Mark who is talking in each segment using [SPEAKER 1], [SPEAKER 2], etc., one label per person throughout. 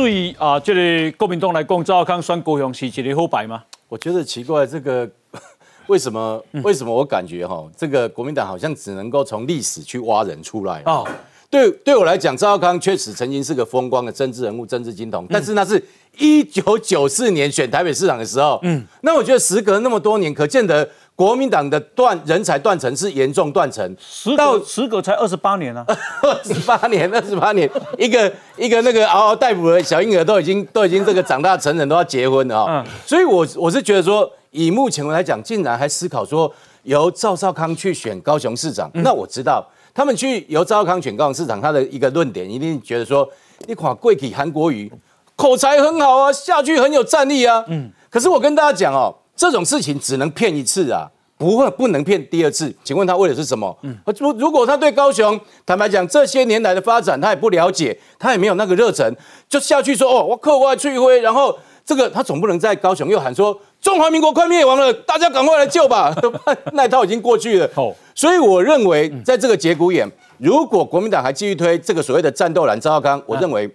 [SPEAKER 1] 对以啊，这里国民党来讲，赵康算国雄时期的后辈吗？我觉得奇怪，这个 为什么？为什么我感觉哈，这个国民党好像只能够从历史去挖人出来哦。对，对我来讲，赵少康确实曾经是个风光的政治人物、政治金童，但是那是一九九四年选台北市长的时候，嗯，那我觉得时隔那么多年，可见得国民党的断人才断层是严重断层，十到时隔才二十八年啊，二十八年，二十八年，一个一个那个嗷嗷待哺的小婴儿都已经都已经这个长大成人，都要结婚了啊，嗯，所以我我是觉得说，以目前来讲，竟然还思考说由赵少康去选高雄市长，那我知道。他们去由赵康犬告市场，他的一个论点一定觉得说，一款贵体韩国鱼，口才很好啊，下句很有战力啊。嗯，可是我跟大家讲哦，这种事情只能骗一次啊。不会，不能骗第二次。请问他为的是什么？嗯，如如果他对高雄，坦白讲，这些年来的发展，他也不了解，他也没有那个热忱，就下去说哦，我课外吹灰。然后这个他总不能在高雄又喊说中华民国快灭亡了，大家赶快来救吧。那一套已经过去了。哦，所以我认为在这个节骨眼，如果国民党还继续推这个所谓的战斗蓝张浩康，我认为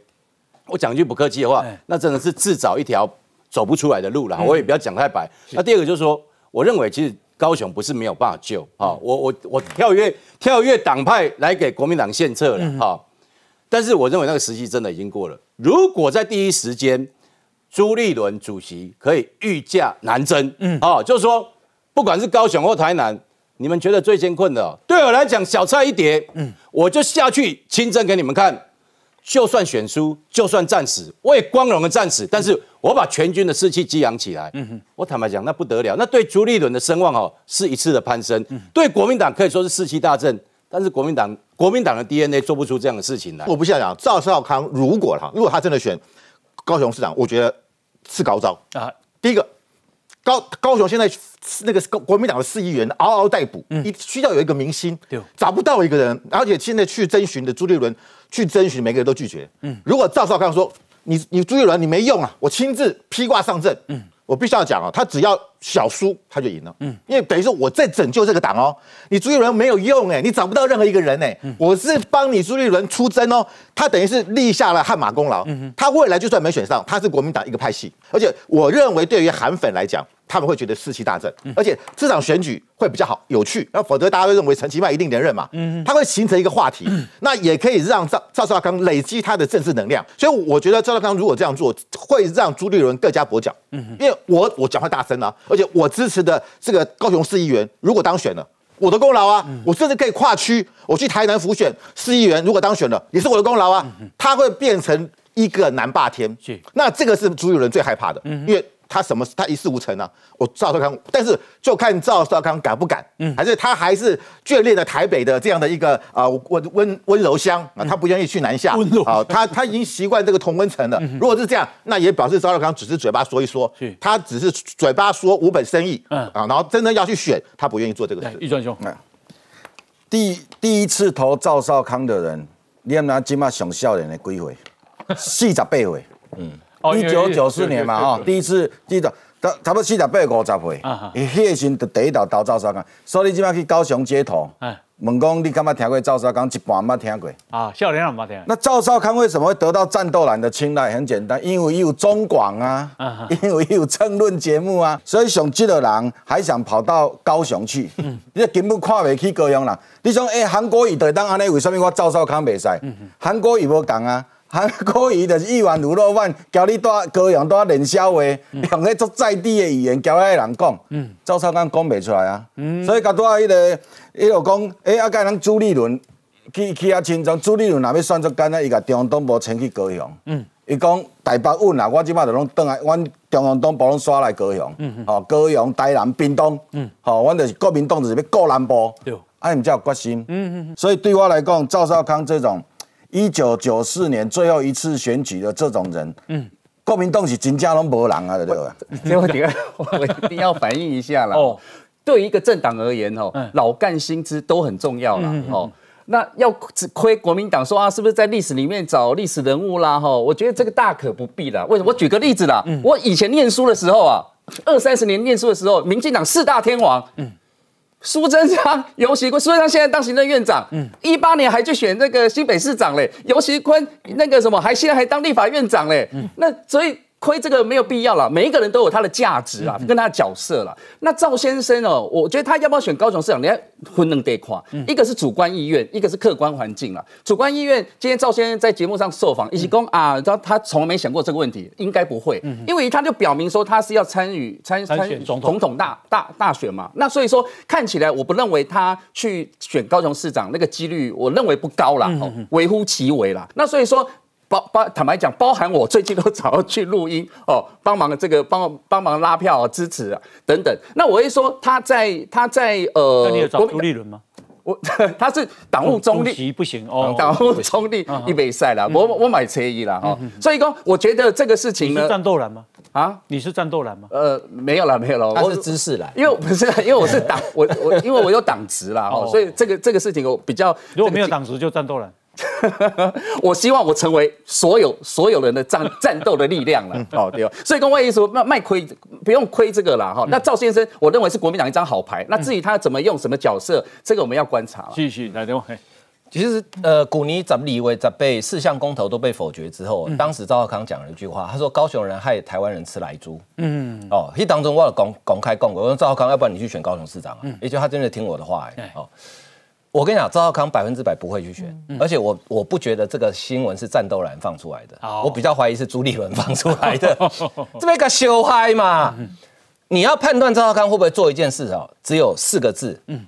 [SPEAKER 1] 我讲句不客气的话，那真的是自找一条走不出来的路了。我也不要讲太白。那第二个就是说，我认为其实。高雄不是没有办法救啊！我我我跳跃跳跃党派来给国民党献策了哈，但是我认为那个时机真的已经过了。如果在第一时间，朱立伦主席可以御驾南征，嗯，啊，就是说不管是高雄或台南，你们觉得最艰困的，对我来讲小菜一碟，嗯，我就下去亲征给你们看。就算选输，就算战死，我也光荣的战死。但是，我把全军的士气激扬起来。嗯哼，我坦白讲，那不得了。那对朱立伦的声望哦，是一次的攀升。对国民党可以说是士气大振。但是国民党，国民党的 DNA 做不出这样的事情来。
[SPEAKER 2] 我不想讲赵少康，如果哈，如果他真的选高雄市长，我觉得是高招啊。第一个。高高雄现在那个国民党的四议员嗷嗷待哺，嗯，你需要有一个明星，对，找不到一个人，而且现在去征询的朱立伦去征询，每个人都拒绝，嗯，如果赵少康说你你朱立伦你没用啊，我亲自披挂上阵，嗯，我必须要讲哦，他只要。小输他就赢了，嗯，因为等于说我在拯救这个党哦。你朱立伦没有用哎，你找不到任何一个人哎，我是帮你朱立伦出征哦。他等于是立下了汗马功劳，嗯哼，他未来就算没选上，他是国民党一个派系，而且我认为对于韩粉来讲，他们会觉得士气大振，而且这场选举会比较好有趣，那否则大家都认为陈其迈一定连任嘛，嗯他会形成一个话题，那也可以让赵赵少康累积他的政治能量。所以我觉得赵少康如果这样做，会让朱立伦更加跛脚，嗯因为我我讲话大声啊。而且我支持的这个高雄市议员如果当选了，我的功劳啊！我甚至可以跨区，我去台南辅选市议员，如果当选了，也是我的功劳啊！他会变成一个南霸天，那这个是主有人最害怕的，因为。他什么？他一事无成啊。我赵少康，但是就看赵少康敢不敢，嗯，还是他还是眷恋的台北的这样的一个啊，温温温柔乡啊，他不愿意去南下，温柔，啊，他他已经习惯这个同温层了。如果是这样，那也表示赵少康只是嘴巴说一说，他只是嘴巴说无本生意，嗯，啊，然后真的要去选，他不愿意做这个事。玉川兄，嗯，
[SPEAKER 3] 第第一次投赵少康的人，你要拿金马熊笑脸人归回，四十八岁，嗯。一九九四年嘛，哈，第一次记得，差差不多四十八五十岁，啊，时型就第一道导赵少康，所以即摆去高雄街头，问讲你敢捌听过赵少康一半捌听过，
[SPEAKER 1] 啊，少听捌听。那
[SPEAKER 3] 赵少康为什么会得到战斗郎的青睐？很简单，因为有中广啊，啊，因为有争论节目啊，所以像这个人还想跑到高雄去，你根本看袂起高雄人。你想，哎，韩国瑜台当安尼，为什么我赵少康袂使？韩国瑜冇同啊。还可以，就是一碗卤肉饭，交你带高雄带连销的，用迄种在地的语言交遐人讲，赵少康讲不出来啊。所以到我迄个，伊就讲，哎，啊，甲咱朱立伦去去啊，亲藏，朱立伦若要选出干，伊甲中央党部请去高雄。伊讲台北稳啊，我即摆就拢转来，阮中央党部拢刷来高雄。好，高雄、台南、屏东，吼，阮就是国民党就是要过南部，哎，才有决心。所以对我来讲，赵少康这种。一九九四年最后一次选举的这种人，嗯，国民党是真家龙伯狼啊，对不对？
[SPEAKER 4] 这个问题我一定要反映一下啦。哦，对一个政党而言，哦，老干新知都很重要啦。哦，那要只亏国民党说啊，是不是在历史里面找历史人物啦？哈，我觉得这个大可不必啦。为什么？我举个例子啦，我以前念书的时候啊，二三十年念书的时候，民进党四大天王，嗯。苏贞昌尤其坤，苏贞昌现在当行政院长，嗯，一八年还去选那个新北市长嘞，尤其坤那个什么还现在还当立法院长嘞，那所以。亏这个没有必要了，每一个人都有他的价值啊，跟他的角色了。那赵先生哦，我觉得他要不要选高雄市长，你家分论对话，一个是主观意愿，一个是客观环境了。主观意愿，今天赵先生在节目上受访，一起讲啊，他他从来没想过这个问题，应该不会，因为他就表明说他是要参与参参总统大大大选嘛。那所以说，看起来我不认为他去选高雄市长那个几率，我认为不高了，微乎其微了。那所以说。包包，坦白讲，包含我最近都他去录音哦，帮忙这个帮帮忙拉票支持啊等等。那我一说他在他在呃，那你有找朱立伦吗？我 他是党务中立，不行哦，党务中立一没赛了。我我买车衣了哈，所以说，我觉得这个事情呢，战斗蓝吗？啊，你是战斗蓝吗？呃，没有了，没有了，我是知识蓝，因为不是，因为我是党，我我因为我有党职啦，哦，所以这个这个事情我比较如果没有党职就战斗蓝。我希望我成为所有所有人的战战斗的力量了，哦对。所以跟外一说卖卖亏不用亏这个了哈。那赵先生，我认为是国民党一张好牌。那至于他怎么用什么角色，这个我们要观察了。继续来电话。
[SPEAKER 5] 其实呃，古尼怎么以为在被四项公投都被否决之后，当时赵少康讲了一句话，他说高雄人害台湾人吃来猪。嗯哦，一当中我有公开讲过，我说赵少康，要不然你去选高雄市长啊？也就他真的听我的话哎哦。我跟你讲，赵少康百分之百不会去选，而且我我不觉得这个新闻是战斗蓝放出来的，我比较怀疑是朱立伦放出来的，这个修嗨嘛！你要判断赵少康会不会做一件事哦，只有四个字，嗯，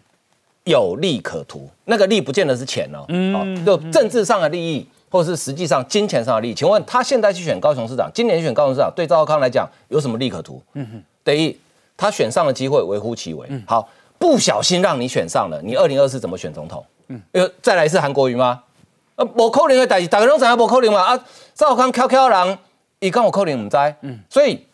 [SPEAKER 5] 有利可图。那个利不见得是钱哦，嗯，就政治上的利益，或是实际上金钱上的利益。请问他现在去选高雄市长，今年选高雄市长，对赵少康来讲有什么利可图？嗯哼，等于他选上的机会微乎其微。嗯，好。不小心让你选上了，你二零二四怎么选总统？嗯，又再来一次韩国瑜吗？啊，我扣零的打打高雄市长，我扣零嘛啊，赵康 QQ 狼，你跟我扣零怎们栽？嗯，所以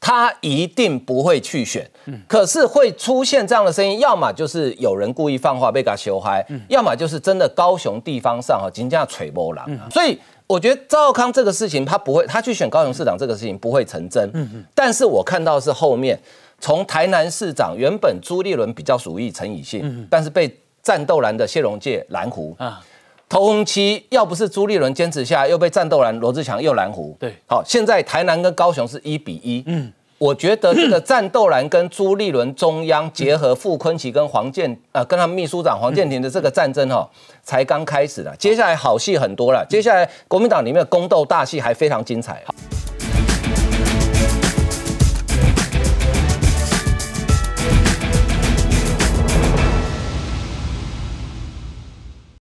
[SPEAKER 5] 他一定不会去选。嗯，可是会出现这样的声音，要么就是有人故意放话被他羞嗨，嗯，要么就是真的高雄地方上啊，金价吹波嗯，所以我觉得赵康这个事情，他不会，他去选高雄市长这个事情不会成真。嗯嗯，但是我看到是后面。从台南市长原本朱立伦比较属于陈以信，但是被战斗蓝的谢荣介蓝湖啊，投七，要不是朱立伦坚持下，又被战斗蓝罗志强又蓝湖，对，好，现在台南跟高雄是一比一，嗯，我觉得这个战斗蓝跟朱立伦中央结合傅昆琪跟黄建，啊，跟他们秘书长黄建廷的这个战争哈，才刚开始了，接下来好戏很多了，接下来国民党里面的宫斗大戏还非常精彩。